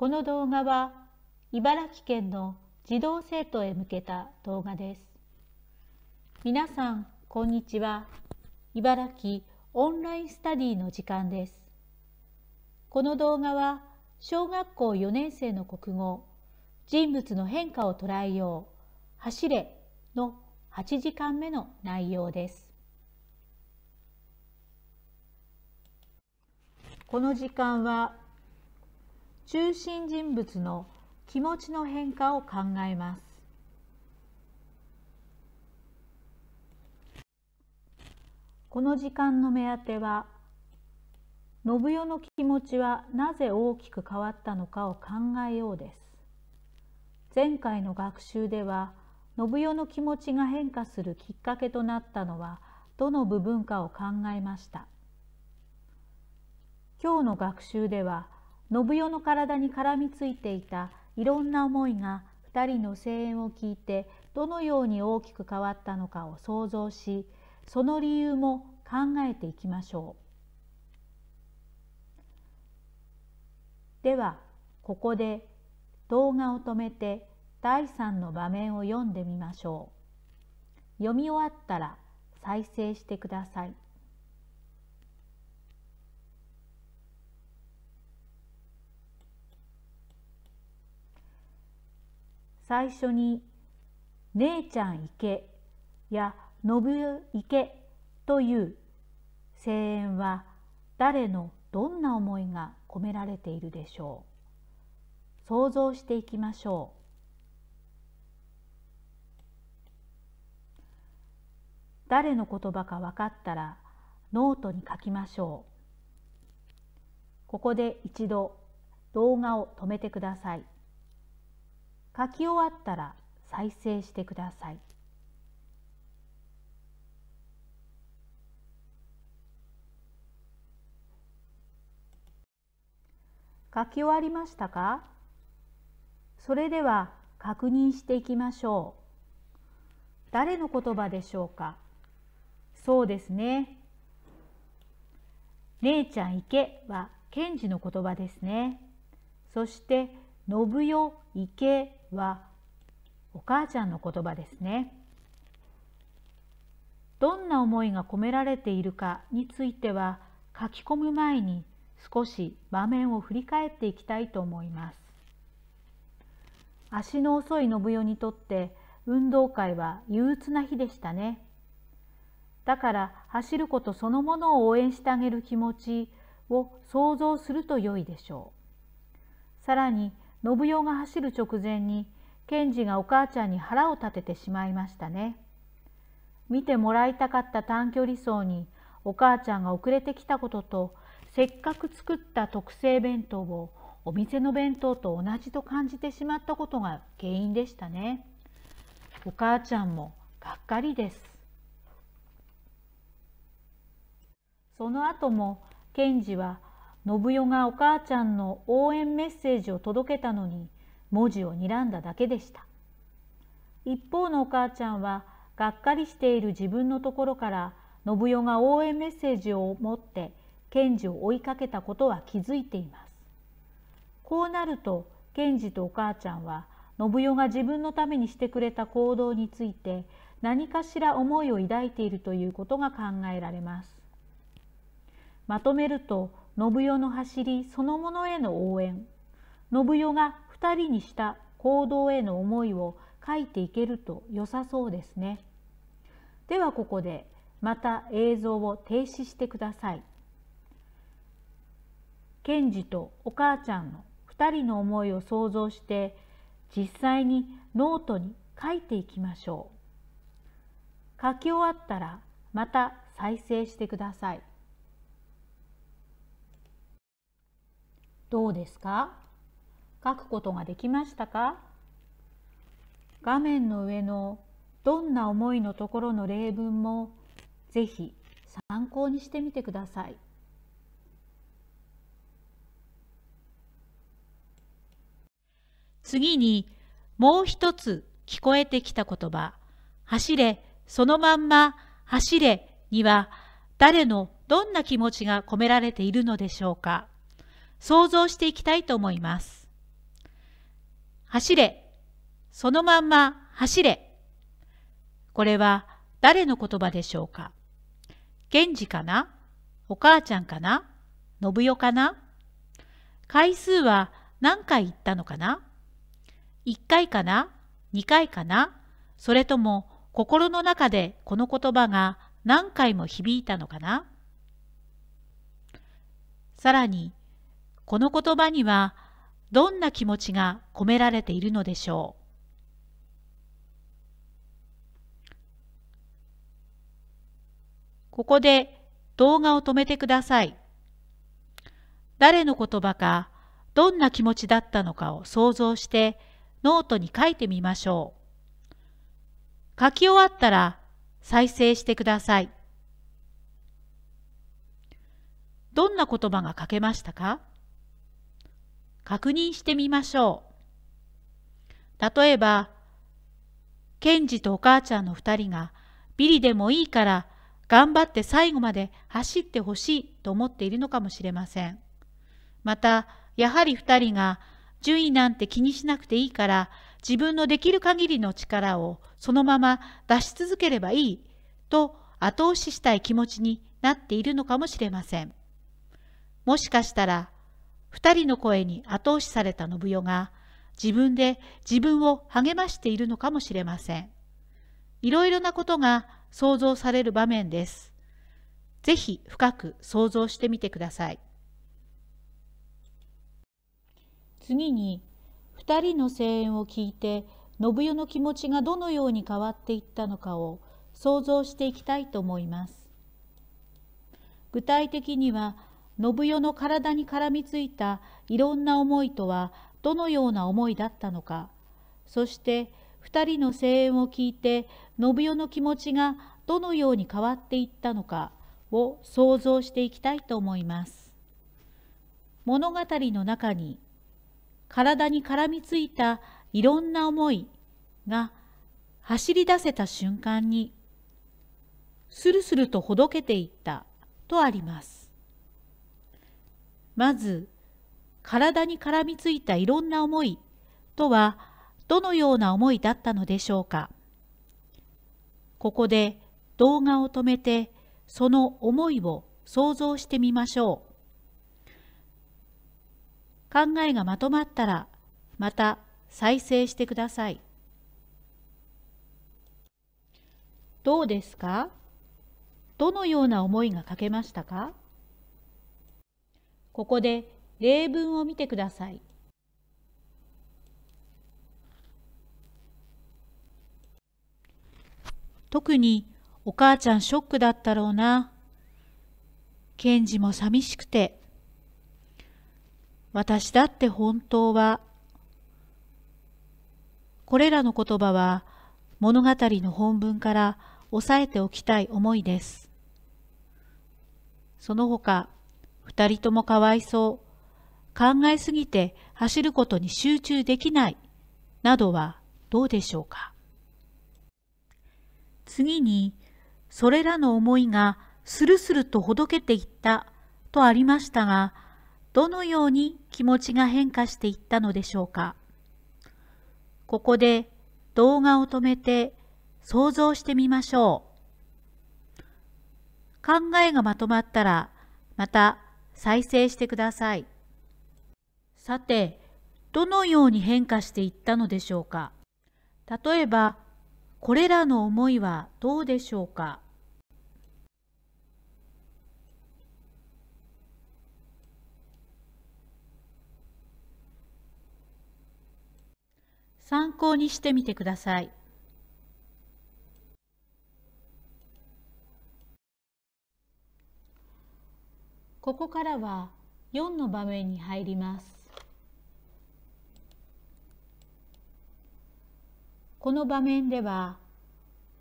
この動画は茨城県の児童生徒へ向けた動画です。皆さん、こんにちは。茨城オンラインスタディの時間です。この動画は、小学校4年生の国語、人物の変化を捉えよう、走れの8時間目の内容です。この時間は中心人物の気持ちの変化を考えますこの時間の目当ては信代の気持ちはなぜ大きく変わったのかを考えようです前回の学習では信代の気持ちが変化するきっかけとなったのはどの部分かを考えました今日の学習では信代の体に絡みついていたいろんな思いが2人の声援を聞いてどのように大きく変わったのかを想像しその理由も考えていきましょう。ではここで動画を止めて第3の場面を読んでみましょう。読み終わったら再生してください。最初に「姉ちゃん行け」や「信ぶ行け」という声援は誰のどんな思いが込められているでしょう想像していきましょう誰の言葉か分かったらノートに書きましょうここで一度動画を止めてください書き終わったら再生してください。書き終わりましたかそれでは確認していきましょう。誰の言葉でしょうかそうですね。姉ちゃん行けは賢治の言葉ですね。そして、信代行けはお母ちゃんの言葉ですね。どんな思いが込められているかについては書き込む前に少し場面を振り返っていきたいと思います。足の遅い信代にとって運動会は憂鬱な日でしたね。だから走ることそのものを応援してあげる気持ちを想像すると良いでしょう。さらに信代が走る直前に賢治がお母ちゃんに腹を立ててしまいましたね。見てもらいたかった短距離走にお母ちゃんが遅れてきたこととせっかく作った特製弁当をお店の弁当と同じと感じてしまったことが原因でしたね。お母ちゃんもがっかりです。その後も賢治は信代がお母ちゃんの応援メッセージを届けたのに文字を睨んだだけでした一方のお母ちゃんはがっかりしている自分のところから信代が応援メッセージを持って検事を追いかけたことは気づいていますこうなると検事とお母ちゃんは信代が自分のためにしてくれた行動について何かしら思いを抱いているということが考えられますまとめると信代の走りそのものへの応援信代が2人にした行動への思いを書いていけると良さそうですね。ではここでまた映像を停止してください。賢治とお母ちゃんの2人の思いを想像して実際にノートに書いていきましょう。書き終わったらまた再生してください。どうですか書くことができましたか画面の上のどんな思いのところの例文もぜひ参考にしてみてください。次にもう一つ聞こえてきた言葉「走れそのまんま走れ」には誰のどんな気持ちが込められているのでしょうか想像していきたいと思います。走れ、そのまんま走れ。これは誰の言葉でしょうか賢治かなお母ちゃんかな信代かな回数は何回言ったのかな1回かな2回かなそれとも心の中でこの言葉が何回も響いたのかなさらにこの言葉にはどんな気持ちが込められているのでしょうここで動画を止めてください。誰の言葉か、どんな気持ちだったのかを想像してノートに書いてみましょう。書き終わったら再生してください。どんな言葉が書けましたか確認してみましょう。例えば、ケンジとお母ちゃんの2人がビリでもいいから頑張って最後まで走ってほしいと思っているのかもしれません。また、やはり2人が順位なんて気にしなくていいから自分のできる限りの力をそのまま出し続ければいいと後押ししたい気持ちになっているのかもしれません。もしかしたら二人の声に後押しされた信代が自分で自分を励ましているのかもしれません。いろいろなことが想像される場面です。ぜひ深く想像してみてください。次に2人の声援を聞いて信代の気持ちがどのように変わっていったのかを想像していきたいと思います。具体的には信代の体に絡みついたいろんな思いとはどのような思いだったのかそして2人の声援を聞いて信代の気持ちがどのように変わっていったのかを想像していきたいと思います物語の中に体に絡みついたいろんな思いが走り出せた瞬間にスルスルとほどけていったとありますまず、体に絡みついたいろんな思いとはどのような思いだったのでしょうか。ここで動画を止めてその思いを想像してみましょう。考えがまとまったらまた再生してください。どうですかどのような思いが書けましたかここで例文を見てください。特にお母ちゃんショックだったろうな。ケンジも寂しくて。私だって本当は。これらの言葉は物語の本文から押さえておきたい思いです。その他、二人ともかわいそう。考えすぎて走ることに集中できない。などはどうでしょうか。次に、それらの思いがスルスルとほどけていったとありましたが、どのように気持ちが変化していったのでしょうか。ここで動画を止めて想像してみましょう。考えがまとまったら、また再生してください。さて、どのように変化していったのでしょうか例えば、これらの思いはどうでしょうか参考にしてみてください。ここからは4の場面に入ります。この場面では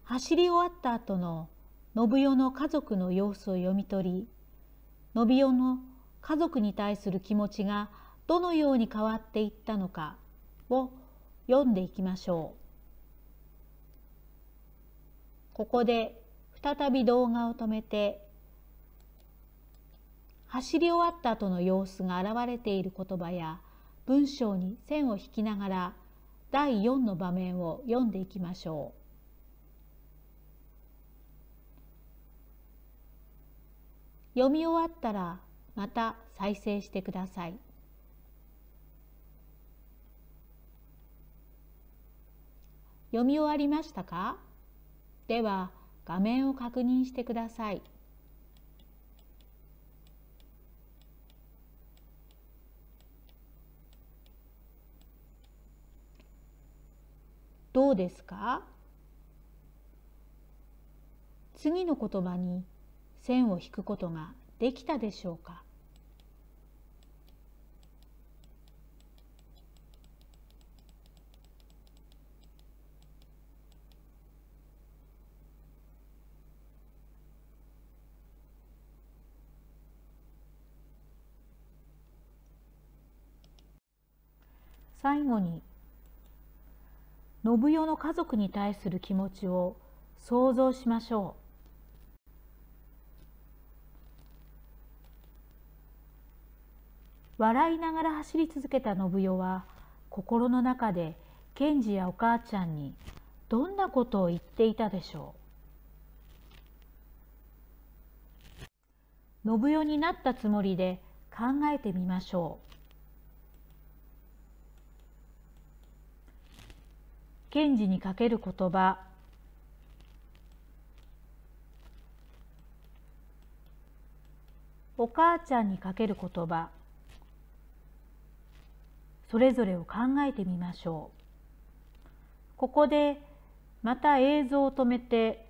走り終わった後の信代の家族の様子を読み取り信代の家族に対する気持ちがどのように変わっていったのかを読んでいきましょう。ここで再び動画を止めて走り終わった後の様子が現れている言葉や文章に線を引きながら第4の場面を読んでいきましょう。読み終わったらまた再生してください。読み終わりましたかでは画面を確認してください。どうですか次の言葉に線を引くことができたでしょうか最後に信代の家族に対する気持ちを想像しましょう。笑いながら走り続けた信代は心の中で賢治やお母ちゃんにどんなことを言っていたでしょう信代になったつもりで考えてみましょう。賢治にかける言葉お母ちゃんにかける言葉それぞれを考えてみましょうここでまた映像を止めて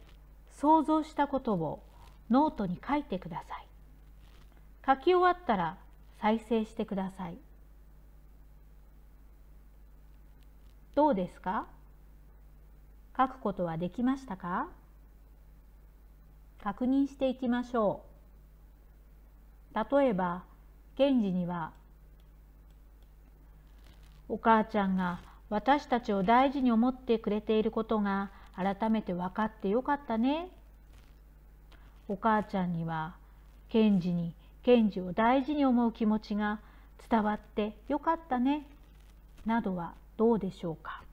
想像したことをノートに書いてください書き終わったら再生してくださいどうですか書くことはできましたか確認していきましょう。例えば、現時には、お母ちゃんが私たちを大事に思ってくれていることが改めて分かってよかったね。お母ちゃんには、賢治に賢治を大事に思う気持ちが伝わってよかったね。などはどうでしょうか。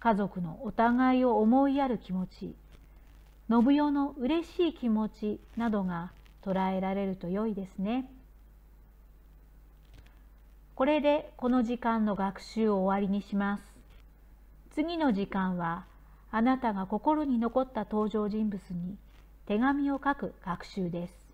家族のお互いを思いやる気持ち信代の嬉しい気持ちなどが捉えられると良いですね。これでこの時間の学習を終わりにします。次の時間はあなたが心に残った登場人物に手紙を書く学習です。